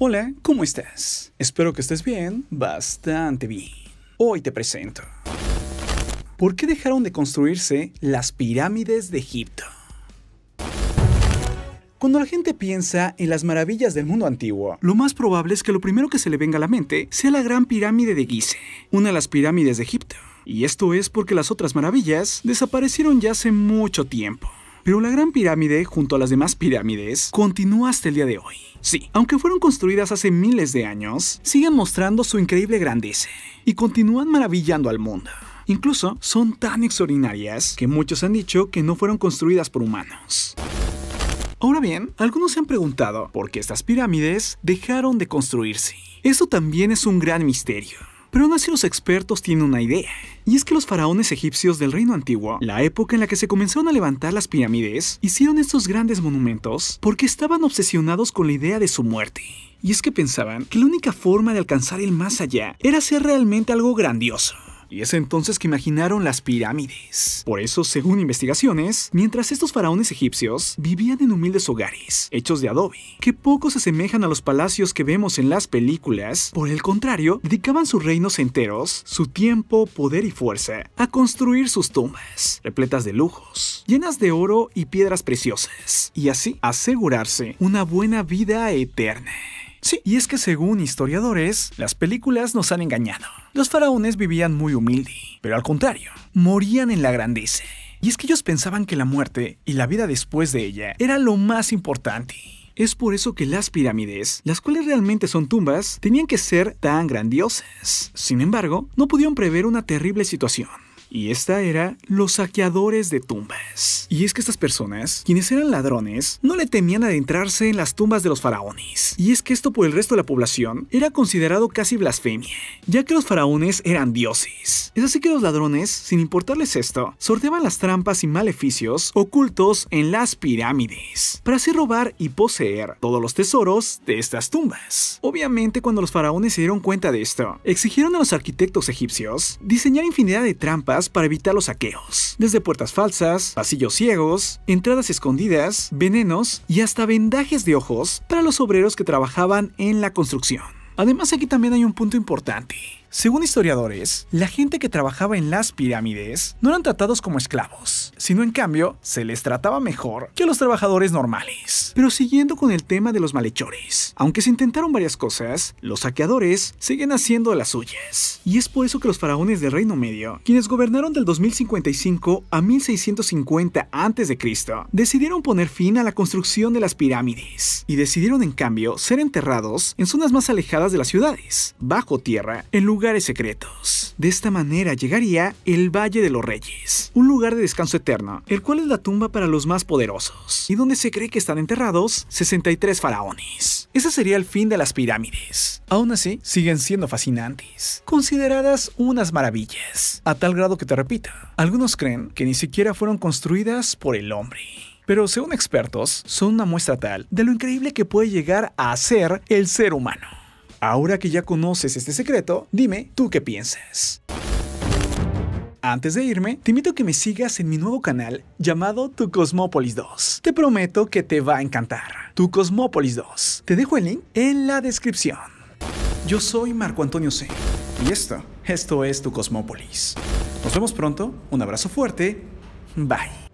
Hola, ¿cómo estás? Espero que estés bien, bastante bien. Hoy te presento. ¿Por qué dejaron de construirse las pirámides de Egipto? Cuando la gente piensa en las maravillas del mundo antiguo, lo más probable es que lo primero que se le venga a la mente sea la gran pirámide de Gizeh, una de las pirámides de Egipto. Y esto es porque las otras maravillas desaparecieron ya hace mucho tiempo. Pero la Gran Pirámide, junto a las demás pirámides, continúa hasta el día de hoy. Sí, aunque fueron construidas hace miles de años, siguen mostrando su increíble grandeza y continúan maravillando al mundo. Incluso son tan extraordinarias que muchos han dicho que no fueron construidas por humanos. Ahora bien, algunos se han preguntado por qué estas pirámides dejaron de construirse. Eso también es un gran misterio. Pero aún así los expertos tienen una idea, y es que los faraones egipcios del reino antiguo, la época en la que se comenzaron a levantar las pirámides, hicieron estos grandes monumentos porque estaban obsesionados con la idea de su muerte. Y es que pensaban que la única forma de alcanzar el más allá era ser realmente algo grandioso. Y es entonces que imaginaron las pirámides. Por eso, según investigaciones, mientras estos faraones egipcios vivían en humildes hogares, hechos de adobe, que poco se asemejan a los palacios que vemos en las películas, por el contrario, dedicaban sus reinos enteros, su tiempo, poder y fuerza, a construir sus tumbas, repletas de lujos, llenas de oro y piedras preciosas, y así asegurarse una buena vida eterna. Sí, y es que según historiadores, las películas nos han engañado. Los faraones vivían muy humilde, pero al contrario, morían en la grandeza. Y es que ellos pensaban que la muerte y la vida después de ella era lo más importante. Es por eso que las pirámides, las cuales realmente son tumbas, tenían que ser tan grandiosas. Sin embargo, no pudieron prever una terrible situación y esta era los saqueadores de tumbas. Y es que estas personas, quienes eran ladrones, no le temían adentrarse en las tumbas de los faraones. Y es que esto por el resto de la población era considerado casi blasfemia, ya que los faraones eran dioses. Es así que los ladrones, sin importarles esto, sorteaban las trampas y maleficios ocultos en las pirámides, para así robar y poseer todos los tesoros de estas tumbas. Obviamente cuando los faraones se dieron cuenta de esto, exigieron a los arquitectos egipcios diseñar infinidad de trampas para evitar los saqueos, desde puertas falsas, pasillos ciegos, entradas escondidas, venenos y hasta vendajes de ojos para los obreros que trabajaban en la construcción. Además aquí también hay un punto importante. Según historiadores, la gente que trabajaba en las pirámides no eran tratados como esclavos, sino en cambio se les trataba mejor que a los trabajadores normales. Pero siguiendo con el tema de los malhechores, aunque se intentaron varias cosas, los saqueadores siguen haciendo las suyas. Y es por eso que los faraones del Reino Medio, quienes gobernaron del 2055 a 1650 a.C., decidieron poner fin a la construcción de las pirámides y decidieron en cambio ser enterrados en zonas más alejadas de las ciudades, bajo tierra, en lugar secretos. De esta manera llegaría el Valle de los Reyes, un lugar de descanso eterno, el cual es la tumba para los más poderosos, y donde se cree que están enterrados 63 faraones. Ese sería el fin de las pirámides. Aún así, siguen siendo fascinantes, consideradas unas maravillas, a tal grado que te repito, algunos creen que ni siquiera fueron construidas por el hombre pero según expertos, son una muestra tal de lo increíble que puede llegar a ser el ser humano. Ahora que ya conoces este secreto, dime tú qué piensas. Antes de irme, te invito a que me sigas en mi nuevo canal llamado Tu Cosmópolis 2. Te prometo que te va a encantar. Tu Cosmópolis 2. Te dejo el link en la descripción. Yo soy Marco Antonio C. Y esto, esto es Tu Cosmópolis. Nos vemos pronto, un abrazo fuerte, bye.